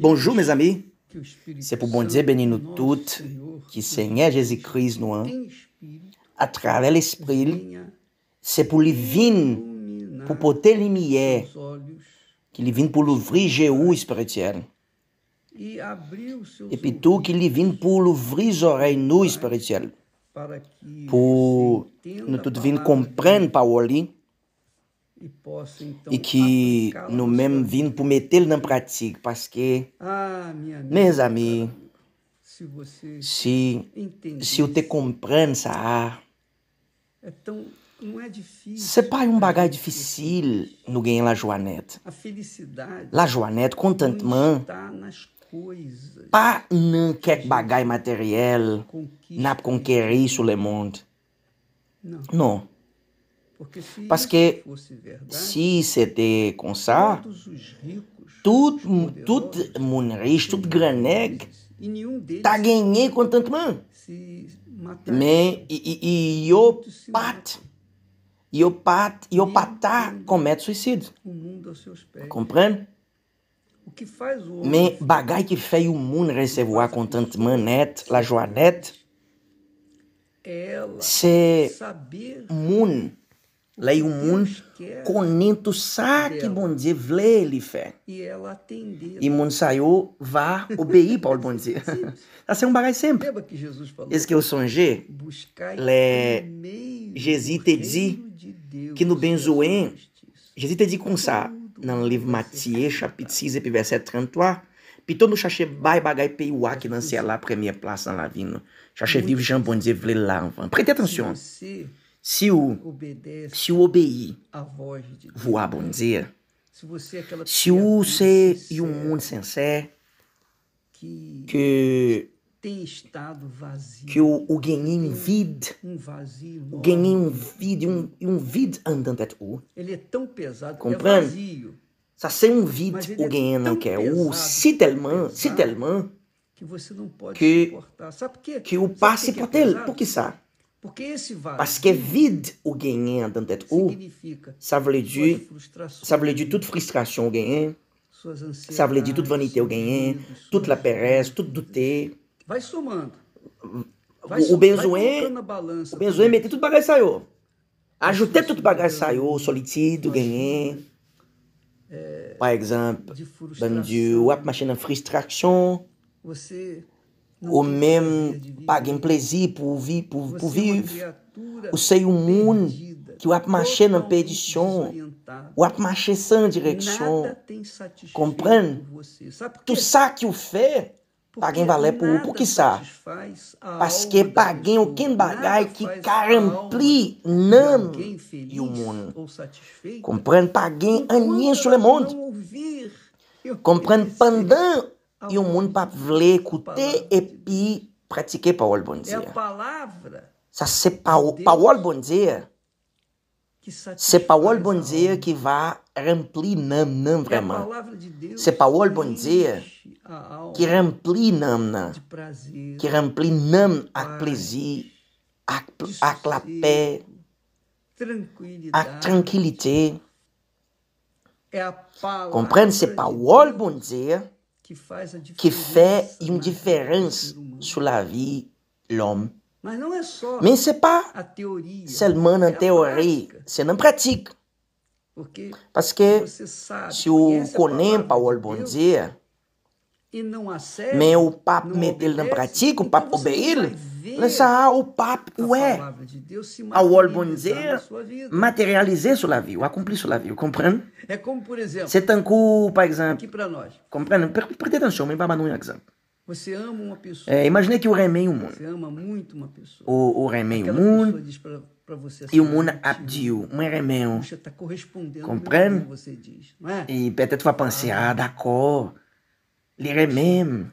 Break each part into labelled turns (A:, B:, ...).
A: Bonjour mes amis, c'est pour bon Dieu bénir nous toutes qui Seigneur Jésus-Christ nous, a hein. à travers l'Esprit, c'est pour lui venir, pour porter lumière, qu'il vient pour l'ouvrir géou spirituel.
B: Et
A: puis tout qu'il vient pour l'ouvrir les oreilles nous spirituelles, pour nous toutes venir comprendre par
B: e posso então
A: e que no mesmo vindo para meter na prática para que ah, meus amigos
B: se você
A: se se o te compreensa ah,
B: é não é difícil
A: você pai um bagaio difícil, difícil no ganhar lá Joaneta.
B: a felicidade lá
A: Joaneta com tanto mano pa não quer que bagai material na conquerir isso le monde não. Paske, si se te konsa, tout moun ris, tout granek, e ta genye kontantman. Men, yo pat, yo pata komet suisid.
B: A kompran? Men, bagay
A: ki fey moun resevoa kontantman net la jwa net, se moun La yon moun konento sa ki bondye vle li fe. I moun sayo va obeyi Paul Bondye. Sa se yon bagay semp.
B: Ese
A: ki yo sonje, le Jezi te di ki nou ben zoen, Jezi te di kon sa, nan liv Matie, chapit 6 epi verset 33, pi ton nou chache bay bagay pey wak nan se la premye plas nan la vino. Chache viv jan bondye vle la anvan. Prete atensyon. Si ou obeye vou abonze, si ou se yon moun sensè ke ke ou genye yon vid um yon vid an dan det ou, kompran? Sa se yon vid ou genye nan ke ou, si telman
B: ke ki
A: ou pa se potel, pou ki sa? Sa? Paske vide ou genyen dan tet ou, sa vle
B: di
A: tout frustrasyon ou genyen, sa vle di tout vanite ou genyen, tout la peres, tout dute,
B: ou benzoen, ou benzoen
A: mette tout bagaj sa yo, ajoute tout bagaj sa yo, solitid ou genyen, pa ekzamp, dan di wap machinan frustrasyon,
B: ou se, Ou non,
A: men, non, non, pa gen plezi pou viv, pou viv. Ou se yon moun, ki wap mache nan pedisyon, wap mache san direksyon. Kompran? Tu sa ki ou fe, pa gen vale pou ou. Po ki sa?
B: Paske
A: pa gen ou gen bagay ki ka ampli nan yon moun. Kompran? Pa gen an yon sou le moun. Kompran? Pa gen an yon moun. Ah yon moun pa vle koute epi pratike pawol bondzir. Sa se pawol bondzir se pawol bondzir ki va rempli nan nan vreman. Se pawol bondzir ki rempli nan nan. Ki rempli nan ak plezi, ak lape, ak tranquilite.
B: Komprende se
A: pawol bondzir. que e une diferença sur la vie não é só a teoria pas seulement en é théorie, c'est en pratique. Parce que se o Conem o Bom Dia, mas o Papa mete ele na prática, o Papa obedece ele, lançar o papo é a albonizer, materializar sua vida vie, sua vida compreende?
B: É como, por exemplo, você tancou, por exemplo, aqui para nós.
A: Compreende? Preste atenção, me para um é exemplo.
B: Você ama uma pessoa. É, imagina que o remei o mundo. Você ama muito uma pessoa.
A: O, o remei o mundo. Diz
B: pra, pra você, assim, e o mundo
A: abdiu. Um remeio Puxa,
B: tá correspondendo Compreende? você diz,
A: não é? E até tu vai pensar, ah, d'accord. Ele remem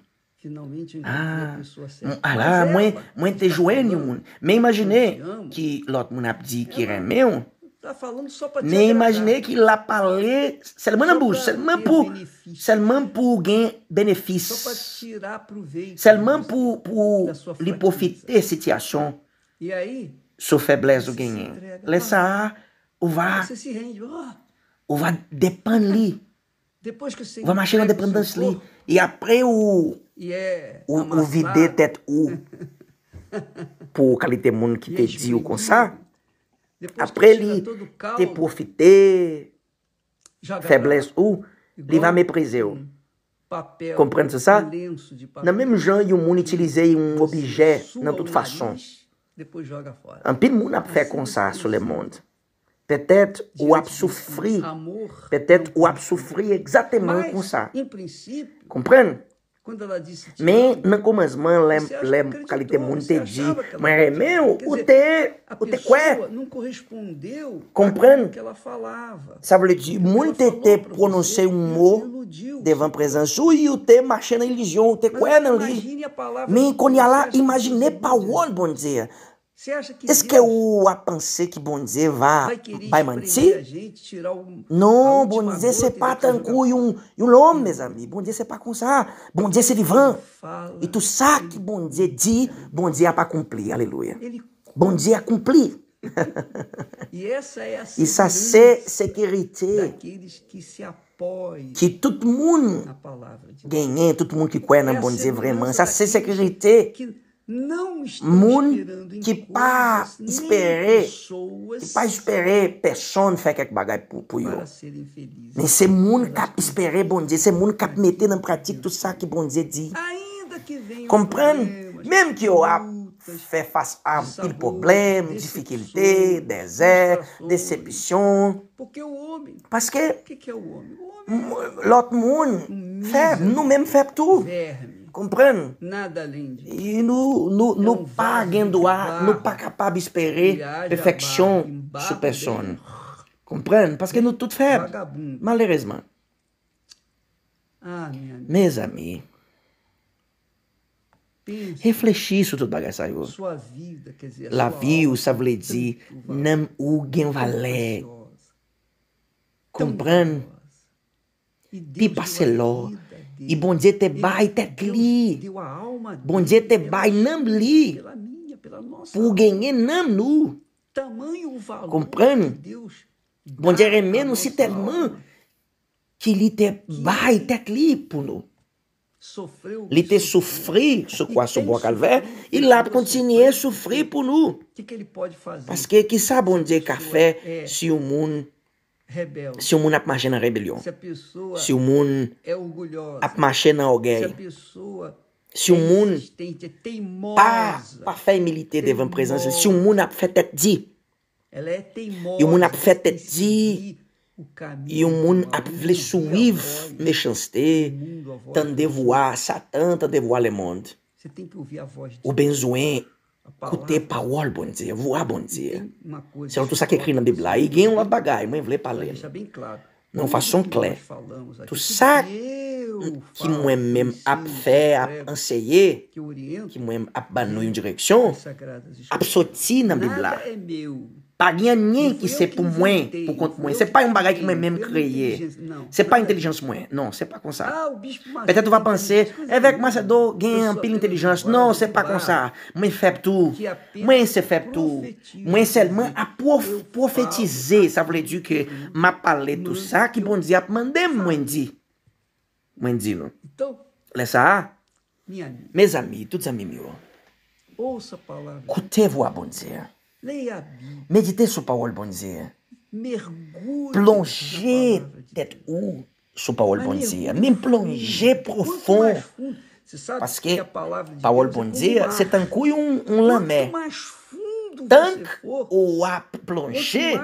B: finalmente ah, a pessoa certa. Ah, mãe,
A: mãe tá te joelho, nem imaginei que lot Munabdi que era meu.
B: Tá falando só para Nem imaginei
A: que lá palê, seulement bus, seulement pour, seulement pour gain benefício. Só pra
B: tirar proveito.
A: Seulement pour pour lhe profiter situação. E aí? Sua faiblesse ganhei. Lessa ah, o vá. Você
B: se rende. Ou
A: vá depender.
B: Depois que você. Vai marchar na
A: dependência li E après o Ou vide tet ou Po kalite moun ki te di ou kon sa Apre li te profite Febles ou Li va me preze ou
B: Komprende se sa
A: Nan menm jan yon moun itilize Un obje nan tout fason An pi moun ap fe kon sa Se le moun Petet ou ap soufri Petet ou ap soufri Exateman kon sa Komprende Men mãos komanzman lem kalite muito te di, men meu o te, o te kwe. Kompren? Sa vle di, moun te te prononse un mou devam presença e ou te marchando nan ilijyon, ou te kwe não li. Men kon imaginei para o wol bom dia
B: esse que é
A: o que bom dizer vá vai manter? Não, bom dizer você pá tranquilo e um e um lom, meus hum. amigos. Bom dizer você pá sa, bom dizer você livan. E tu sabe bom dizer de, bom dizer é para cumprir. Aleluia. Bom dia é cumprir.
B: e essa é a Isso
A: se que
B: se apoiam
A: que todo mundo ganha, é, todo mundo que quer, bom dizer vraiment, essa é sécurité
B: que Moun
A: ki pa espere Ki pa espere Person fè kèk bagay pou yo Men se bon moun kap espere bondye Se moun kap metè nan pratik Tout sa ki bondye di Komprèn Mèm ki yo ap fè fass apil Problem, difikilte Dezè, decepisyon Paske Lòt moun Fèb, nou mèm fèb tout Kompren? E nou pa gen do ak, nou pa kapab espere pefeksyon sou person. Kompren? Paske nou tout feb. Malerezman. Ah, Mes ami, reflechi sou tout bagay sa yvo.
B: La vi ou sa
A: vle di, nem ou gen vale. Kompren? Pi pase lor, e te Bai dia te Bai Namli. Pugenhe Namnu.
B: Comprando?
A: Bonjere menos Siterman. Que li te bai
B: Sofreu.
A: Li te sofri so com a sua calvé e lá continue sofri por nu. Que que ele pode fazer? Mas que que sabe dia é café é, é. se o mundo Si yon moun ap mache nan rebelyon, e si yon moun ap mache nan ogay, si yon moun pa pa fay milite devan prezansi, si yon moun ap fay tet di, yon moun ap fay tet di, yon moun ap vle souiv nechansite tan devwa satan, tan devwa le mond, ou benzouen. Koute parol bon diye, vwa bon diye. Se yon tout sa ke kri nan bibla, yi gen yon lot bagay, mwen vle pale. Nan fason klet. Tout sa, ki mwen mwen ap fe, ap anseyye, ki mwen ap banoy yon direksyon, ap soti nan bibla. Pa genyen nyen ki se pou mwen, pou kont mwen. Se pa yon bagay ki mwen men kreye. Se pa intelijans mwen. Non, se pa kon sa. Petè tou va panse, evèk mase do genyen pil intelijans. Non, se pa kon sa. Mwen feb tou. Mwen se feb tou. Mwen selman a profetize. Sa vle di ki ma pale tout sa, mm-hmm. ki bondzi ap mandem mwen di. Mwen di, non. Le sa,
B: mes
A: ami, touts ami miwo, oh, koutevo a bondzi a.
B: Leia a Bíblia.
A: Méditez sur parole, bon Dieu.
B: Mergulhe.
A: Plongez tête haut sur parole, bon Dieu. Même plongez profond. Parce que, que a palavra de parole, bon Dieu, c'est un couille, um, um lamé.
B: Tanto
A: ou a plonger,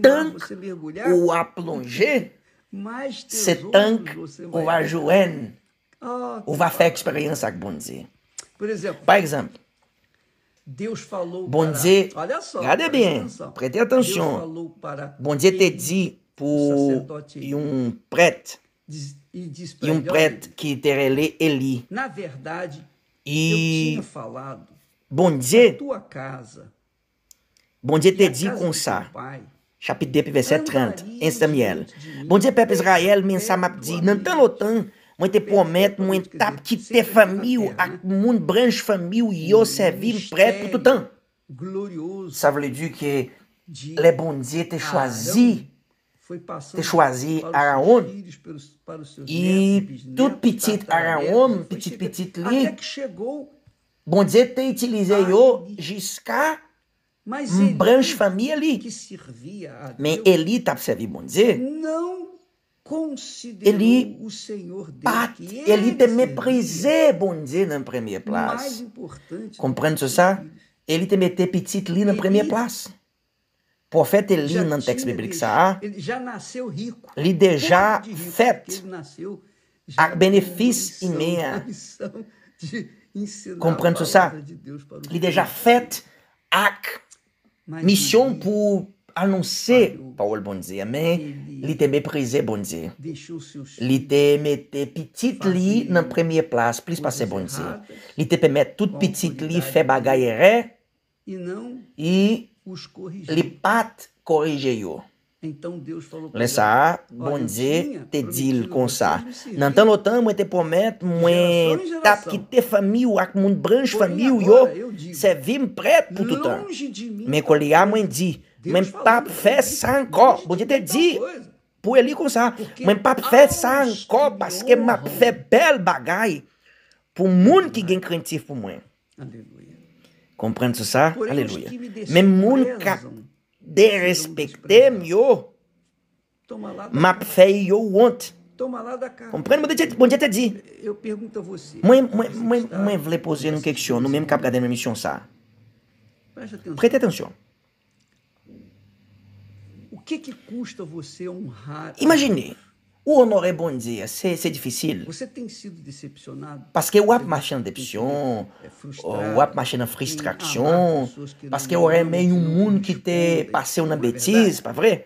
B: mergulhar, ou
A: a plonger,
B: se tanque ou
A: a joen, ou vai fazer experiência, bom dizer. Por exemplo,
B: Deus falou bon para... Dizer, olha só. olha é bem, preste atenção. Bom dia te
A: dit pour um prete
B: e, diz um prete
A: que te relê Eli.
B: Na verdade,
A: e... eu tinha
B: falado.
A: Bom dia.
B: Tua casa.
A: Bom dia te dit com sa. Chapitre 2, verset 30, en Samuel. Bon Dieu, peuple Israël, men map di, nan tan lotan, Muinte pomento, muita petite famille, a moun branche famille, yo servir prêtre pour tout temps. Ça veut dire que les bon Dieu t'a choisi, t'a choisi Aaron, et toute petite Aaron, petite petite li, bon Dieu t'a utilisé yo jusqu'à une branche famille ali. Mais Eli t'a servi bon Dieu. Não de pat, il te méprisait, bon Dieu, en première place. Comprenez ça? Il te mettait petit lit en première place. Prophète Eli, dans le texte biblique, ça, il hein? déjà fait avec bénéfice immense.
B: Hein? Comprenez ça? Il déjà
A: fait une mission um pour al non se pa oul bonze, men li te me preze bonze. Li te me te pitit li nan premye plas, plis pa se bonze. Li te pe met tout pitit li fe bagayere,
B: e
A: li pat korije yo. Lensa, bonze, te dil kon sa. Nan tan lotan, mwen te pomet, mwen tap ki te famiyo ak moun branj famiyo e yo, se vim pret pou toutan. Men kol li a mwen di, Mwen pa pfe sa anko. Bonje te di pou elikon sa. Mwen pa pfe sa anko baske mwen pfe bel bagay pou moun ki gen krentif pou mwen. Komprende sou sa? Aleluya. Men moun kap de respekte mwen mwen pfe yo want.
B: Komprende? Bonje te di.
A: Mwen vle pose nou keksyon nou men kap gade mwen misyon sa. Prete tensyon.
B: que, que custa você honrar.
A: honor é bom dia, Dieu, é difícil. Você tem
B: sido decepcionado?
A: Parce que wap decepção, o wap machin frustration, parce que aurait é meio um mundo que te passou na é bêtise, pas vrai?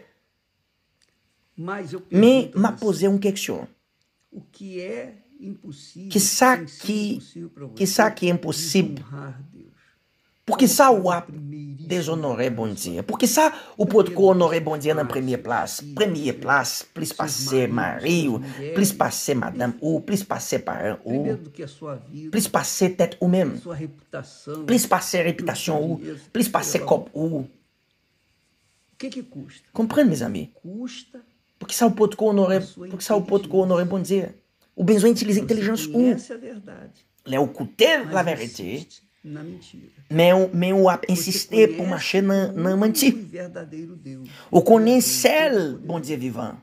A: Mas eu Me m'a posé uma questão.
B: O que é
A: impossível? Que sa que que sa que é impossível porque ça wap déshonorer bon Dieu. Pour que ça, ou pour honorer bon Dieu dans la première place. Première place, please passer mari, ou plus passer madame, ou plus passer parent, ou please passer tête ou même, plus passer réputation, ou plus passer cop, ou. meus amigos? Custa. Porque ça, ou pour honorer, porque ça, ou pour honorer bon Dieu. Ou besoin d'utiliser intelligence, ou. É Léo, coûter la
B: vérité.
A: men ou ap insistè pou machè nan manti. Ou konen sel, bon dize vivan,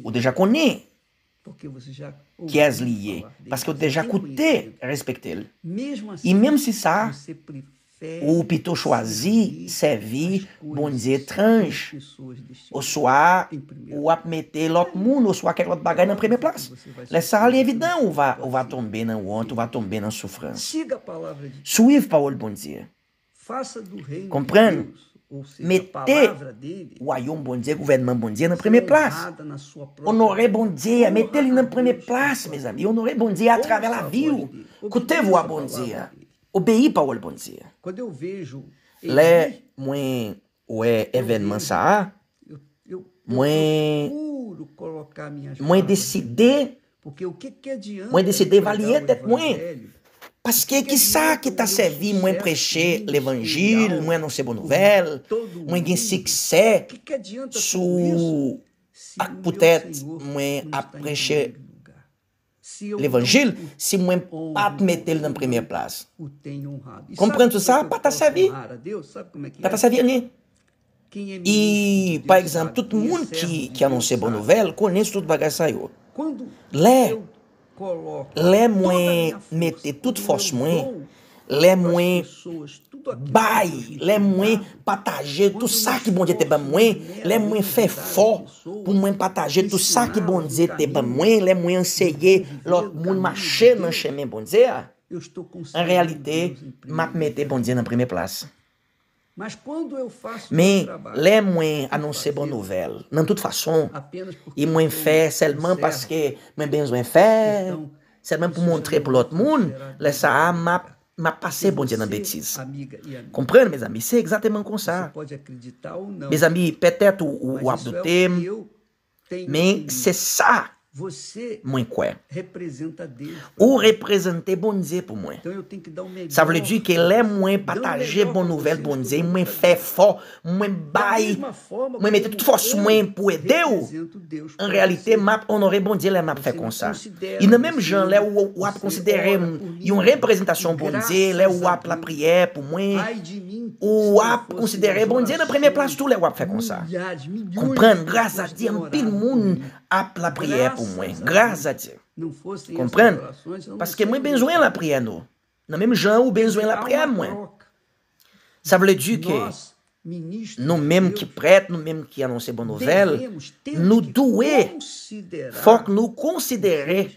A: ou deja konen, kè as liye, paske ou deja koute respektèl. E menm si sa, ou plutôt choisi, servir bons étranges, ou soit, ou ap mette l'autre monde, ou soit quelque autre bagaille dans première place. Laisse ça aller évident, ou va, ou va tomber dans honte, ou va tomber dans souffrance. suive parole bon Dieu.
B: Comprendre? Mettez
A: o royaume bon Dieu, gouvernement bon Dieu na primeira place. honore bon Dieu, mettez ele na primeira place, meus amigos. honore bon Dieu através da vida. Escutez-vous a bom Dieu. Obeyi pa bon ou alpon zir.
B: E Le
A: mwen ou e evenman sa a, mwen... mwen deside... mwen deside valye det mwen. Paske ki sa ki ta sevi mwen preche l'Evangil, mwen anonse bon nouvel, mwen gen sikse sou ak putet mwen ap preche... l'évangile, si moi pas te meter ele na primeira place. Comprends-tu ça? para ta vie. Pas ta vie, né? E, por exemplo, todo mundo que, que anuncia boa novela conhece tudo bagaço aí. lê lé, moi, meter tudo força, moi, lê moi, bay bon bon le mwen pataje tout sa ki bondze te be mwen le mwen fe fò pou mwen pataje tout sa ki bondze te be mwen le mwen ensege lòt moun machè nan chèmen bondze
B: an
A: realite map mette bondze nan prime plas men le mwen anonse bon nouvel nan tout fason i mwen fe selman paske mwen benzoen fe selman pou montre pou lòt moun le sa ha map Ma pase bon di nan betis. Komprende, me zami? Se exateman kon sa. Me zami, petet ou ap do tem,
B: men se sa Mwen kwe
A: Ou reprezenter bondze pou mwen Sa vle di ke lè mwen pataje bon nouvel bondze Mwen fe fò Mwen bay
B: Mwen mette tout fòs mwen
A: pou e deyo En realite map onore bondze lè map fe kon sa I nan menm jan lè ou ap konsidere Yon reprezentasyon bondze lè ou ap la priè pou mwen Ou ap konsidere bondze nan preme plas tou lè ou ap fe kon sa Kupran, graz a di an pil moun ap la prière pour moi. Grâce à Dieu.
B: Comprendre? Parce
A: que moi, besoin la é. prière, nous. Dans même gens ou besoin la prière, moi. Ça veut dire que nous mêmes qui prêtent, nous mêmes qui annonçons bonne nouvelle, nous doués, faut que nous considérions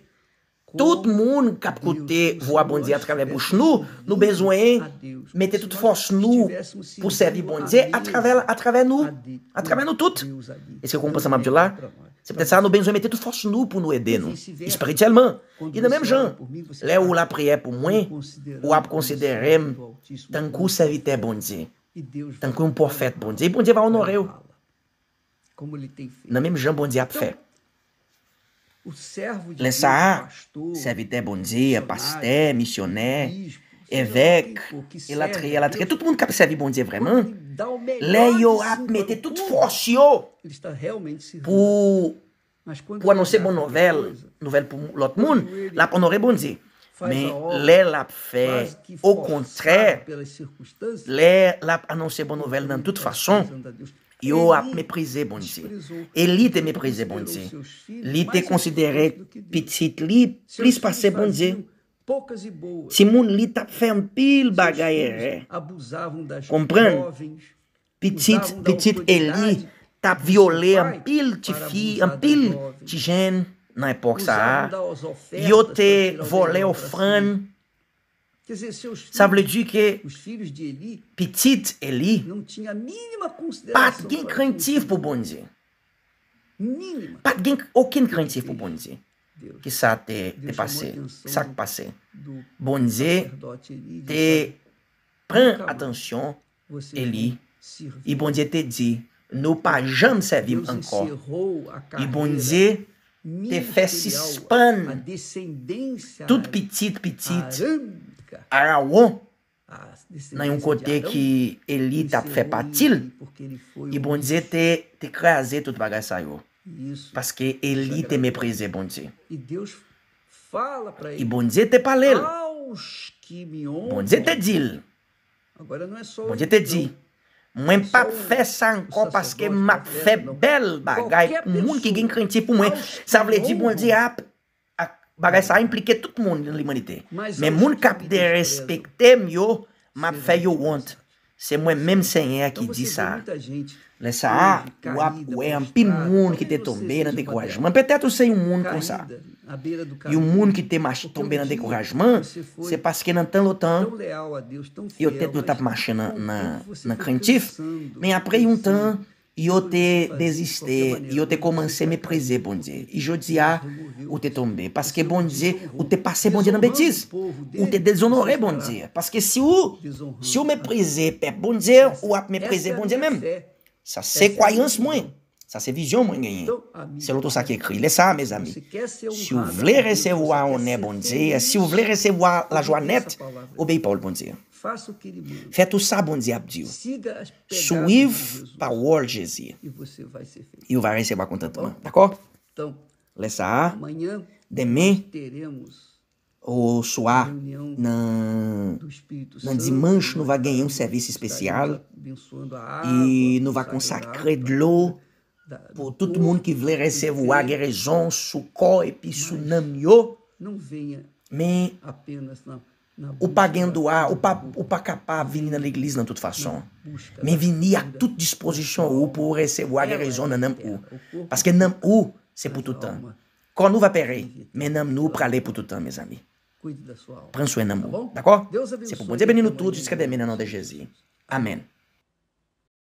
A: tout le monde qui a écouté voix bon Dieu à travers bouche nous, nous besoin mettre toute force nous pour servir bon Dieu à travers, à travers nous, à travers nous toutes. Est-ce que vous comprenez ça, là? C'est peut-être ça, nos besoins, mettez tout force nous pour nous aider, nous, spirituellement. Et de même, Jean, là où la prière pour moi, ou à considérer tant qu'un serviteur bon Dieu, tant qu'un prophète bon Dieu, bon Dieu va honorer. Dans même, Jean, bon Dieu a fait.
B: Le ça,
A: serviteur bon Dieu, pasteur, missionnaire, evèk, elatri, elatri, tout moun kap savi bondiè vremen,
B: lè yo ap
A: mette tout fòs yo pou annonsè bon nouvel nouvel pou lot moun, lè ap anore bondiè. Mè lè ap fè, au kontrè, lè ap annonsè bon nouvel nan tout fason, yo ap meprize bondiè. E li te meprize bondiè. Li te konsidere pitit li plis pase bondiè. Si e moun li tap fè an pil bagayere,
B: eh. kompran?
A: Petit Eli tap viole an pil ti fi, an pil ti jen nan epok sa a, yote vole ofran. Sab le di ke petit Eli bon
B: pat gen krentiv
A: pou bonzi. Pat gen okin krentiv pou bonzi. Ki sa te pase, ki sa k pase Bonze
B: te pren
A: atensyon Eli I bonze te di nou pa jan servim anko I bonze te fe sispan bon Tout pitit pitit a rawon Nan yon kote ki Eli tap fe patil I bonze te kreaze tout bagay sa yo Paske elite bon e e bon me preze bondze I bondze te pale
B: Bondze te dil
A: Bondze te di Mwen pa fe san kon Paske map fe bel bagay Mwen ki gen krenti pou mwen Sa vle di bondze ap Bagay sa implike tout moun l'imanite Men moun kap de respekte Myo map fe yo want Se mwen menm senye a ki di sa. Le sa a, wap wè an pi moun ki te tombe nan dekourajman. Petet ou se yon moun kon sa. Yon moun ki te tombe nan dekourajman, se paske nan tan lotan, yo te dotap mache nan krentif, men apre yon tan... Yo te deziste, yo te komanse me preze bonze. Ijo diya, yo te tombe. Paske bonze, yo te pase bonze nan betiz. Yo te dezonore bonze. Paske si yo me preze pep bonze, yo ap me preze bonze men. Sa se kwayans mwen. Sa se vizyon mwen genyen. Se loto sa ki ekri. Le sa, me zami.
B: Si yo
A: vle resewa one bonze, si yo vle resewa la jwa net, obeye pa oul bonze. faça o que ele manda. É abdil.
B: Siga as
A: Suive a orgesia. E você vai ser feliz. E vai receber a conta tá tua. Tá bom? Então, Lessa A. Amanhã. Demê. Teremos. O Suá. Reunião. Do Espírito Santo. não vai ganhar um serviço especial. E não vai consagrar de l'eau. para todo mundo que vê receber o agressão, sucó e tsunami
B: Não venha. apenas na
A: o a, o, pa, o Pacapá venir é na église não tudo façon. Mais venir à toute disposição o recevoir receber o dans nous. Parce que nous, c'est pour tout temps. Quand nous va périr, mais nous, pour aller pour tout temps, mes amis. Prends soin de nous, tá d'accord? C'est pour bon Dieu bénir nous tous jusqu'à demain, dans de Jesus. Amém.